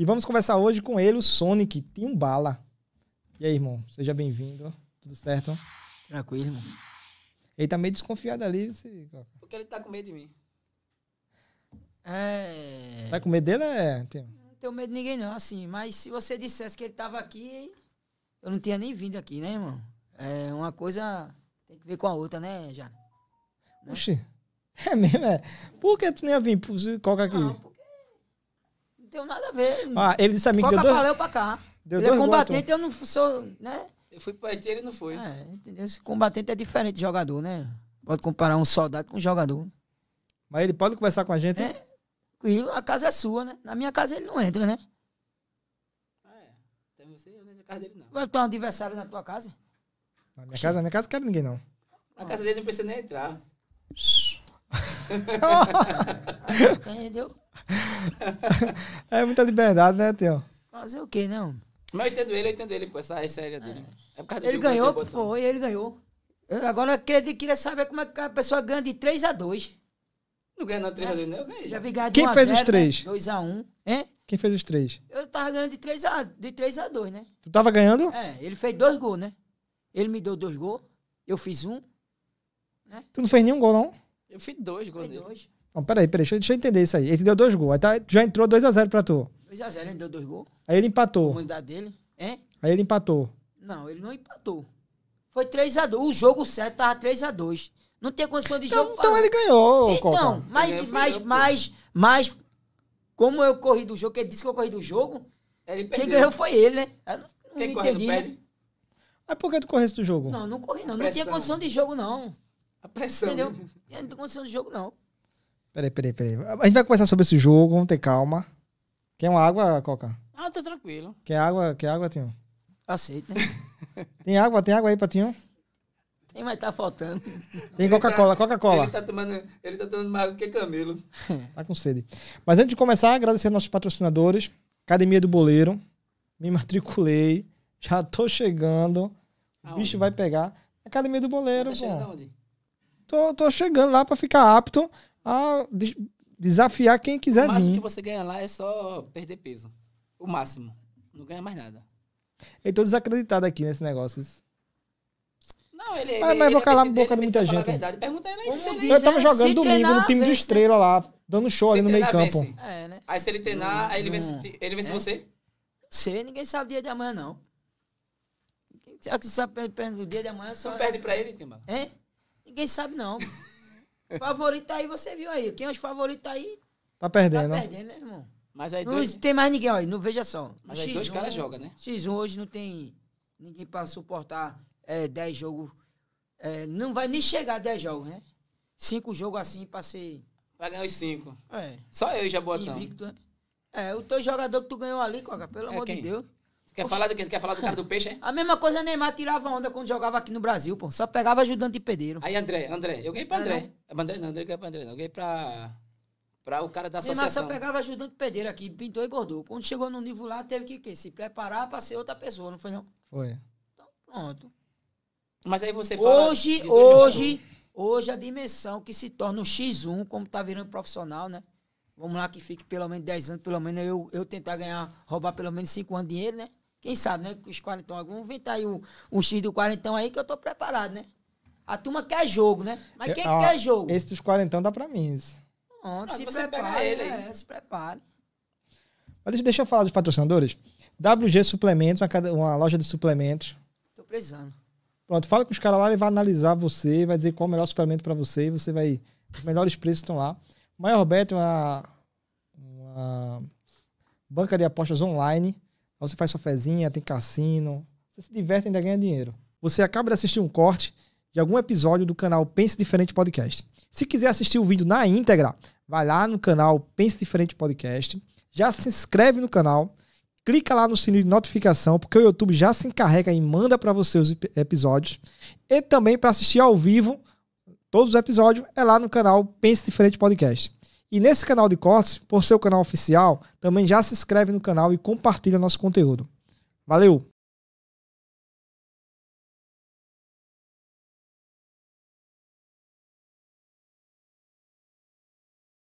E vamos conversar hoje com ele, o Sonic Timbala. E aí, irmão? Seja bem-vindo. Tudo certo? Tranquilo, irmão. Ele tá meio desconfiado ali. Você... Porque ele tá com medo de mim. É... Tá com medo dele? É... Não tenho medo de ninguém, não, assim. Mas se você dissesse que ele tava aqui, eu não tinha nem vindo aqui, né, irmão? É uma coisa tem que ver com a outra, né, Jana? Né? Oxi. É mesmo, é? Por que tu nem ia vir? Coca aqui? Não, tenho nada a ver. Ah, ele disse a mim que deu dois... pra cá. Deu ele é combatente, eu não sou, né? Eu fui pro ele e ele não foi. É, esse combatente é diferente de jogador, né? Pode comparar um soldado com um jogador. Mas ele pode conversar com a gente? É. Tranquilo, a casa é sua, né? Na minha casa ele não entra, né? Ah, é. Tem então você, eu não entro na casa dele, não. Vai ter um adversário na tua casa? Na minha casa, na minha casa não quero ninguém, não. Na casa dele não precisa nem entrar. Entendeu? é muita liberdade, né, Teo? Fazer o quê, não? Mas eu entendo ele, eu entendo ele, pô, essa receita séria dele. É. É ele ganhou, pô, foi, ele ganhou. Eu agora eu queria saber como é que a pessoa ganha de 3 x 2 Não ganha não 3x2, é. não, né? eu ganhei. Já vi ganhar de Quem 1 fez 0, os 3? 2x1, né? hein? Quem fez os 3? Eu tava ganhando de 3 x 2 né? Tu tava ganhando? É, ele fez dois gols, né? Ele me deu dois gols, eu fiz um. Né? Tu não fez nenhum gol, não? Eu fiz dois gols fez dele. Dois. Não, peraí, peraí, deixa, deixa, eu entender isso aí. Ele deu dois gols. Aí tá, já entrou 2x0 pra tu. 2x0, ele deu dois gols. Aí ele empatou. A comunidade dele, é? Aí ele empatou. Não, ele não empatou. Foi 3x2. O jogo certo tava 3x2. Não tinha condição de então, jogo. Então, ele ganhou, Então, Copa. mas, ganhou, mas, mas, mas, como eu corri do jogo, que ele disse que eu corri do jogo, quem ganhou foi ele, né? Eu não, quem não entendi, né? Mas por que tu corresse do jogo? Não, não corri, não. Não tinha condição de jogo, não. A pressão. Entendeu? Não tinha condição de jogo, não. Peraí, peraí, peraí. A gente vai conversar sobre esse jogo, vamos ter calma. Quer uma água, Coca? Ah, tô tranquilo. Quer água, quer água, Tinho? Aceita. tem água, tem água aí pra Tinho? Tem, mas tá faltando. Tem tá- Coca-Cola, Coca-Cola. Ele tá tomando, ele tá tomando mais água que Camelo. tá com sede. Mas antes de começar, agradecer nossos patrocinadores. Academia do Boleiro. Me matriculei. Já tô chegando. Aonde? O bicho vai pegar. Academia do Boleiro, tá pô. aonde? Tô, tô chegando lá pra ficar apto a desafiar quem quiser vir. O máximo vir. que você ganha lá é só perder peso. O máximo. Não ganha mais nada. Eu tô desacreditado aqui nesse negócio. Não, ele, ah, ele, mas vou calar a boca de muita gente. Verdade. Pergunta ele aí, ele diz, eu tava né? jogando domingo no time vence. do Estrela lá, dando show se ali no meio campo. É, né? Aí se ele treinar, aí ele vence, ele vence é. você? Não sei, ninguém sabe o dia de amanhã, não. Será que sabe o dia de amanhã só. Tu perde pra ele, Timba? Hein? Ninguém sabe, não. Favorito aí, você viu aí. Quem é os favoritos aí. Tá perdendo. Tá perdendo, né, irmão? Mas aí dois... Não tem mais ninguém, olha. Não veja só. Mas aí X1, dois caras jogam, né? X1 hoje não tem ninguém pra suportar é, 10 jogos. É, não vai nem chegar a 10 jogos, né? Cinco jogos assim pra ser. Vai ganhar os cinco. É. Só eu já botão. Invicto, né? É, o teu jogador que tu ganhou ali, Coca, pelo é amor quem? de Deus. Quer falar do que Quer falar do cara do peixe, hein? A mesma coisa Neymar tirava onda quando jogava aqui no Brasil, pô. Só pegava ajudante de pedreiro. Aí, André, André. Eu ganhei pra André. É, André não, é André ganhei pra André, não. Eu ganhei pra, pra o cara da associação. Neymar só pegava ajudante de pedreiro aqui, pintou e bordou. Quando chegou no nível lá, teve que, que se preparar pra ser outra pessoa, não foi não? Foi. Então, pronto. Mas aí você fala... Hoje, né? hoje, hoje a dimensão que se torna o X1, como tá virando profissional, né? Vamos lá que fique pelo menos 10 anos, pelo menos eu, eu tentar ganhar, roubar pelo menos 5 anos de dinheiro, né? Quem sabe, né? Os quarentão, algum inventar aí um, um X do quarentão aí que eu tô preparado, né? A turma quer jogo, né? Mas quem eu, ó, quer jogo? Esse dos quarentão dá pra mim. Isso. Pronto, ah, se prepare, ele é, se prepare. Mas deixa eu falar dos patrocinadores. WG Suplementos, uma, uma loja de suplementos. Tô precisando. Pronto, fala com os caras lá, ele vai analisar você, vai dizer qual é o melhor suplemento para você, e você vai. Os melhores preços estão lá. Maior Bet é uma, uma banca de apostas online você faz sua fezinha, tem cassino. Você se diverte e ainda ganha dinheiro. Você acaba de assistir um corte de algum episódio do canal Pense Diferente Podcast. Se quiser assistir o vídeo na íntegra, vai lá no canal Pense Diferente Podcast, já se inscreve no canal, clica lá no sininho de notificação, porque o YouTube já se encarrega e manda para você os episódios. E também para assistir ao vivo todos os episódios é lá no canal Pense Diferente Podcast. E nesse canal de cortes, por ser o canal oficial, também já se inscreve no canal e compartilha nosso conteúdo. Valeu!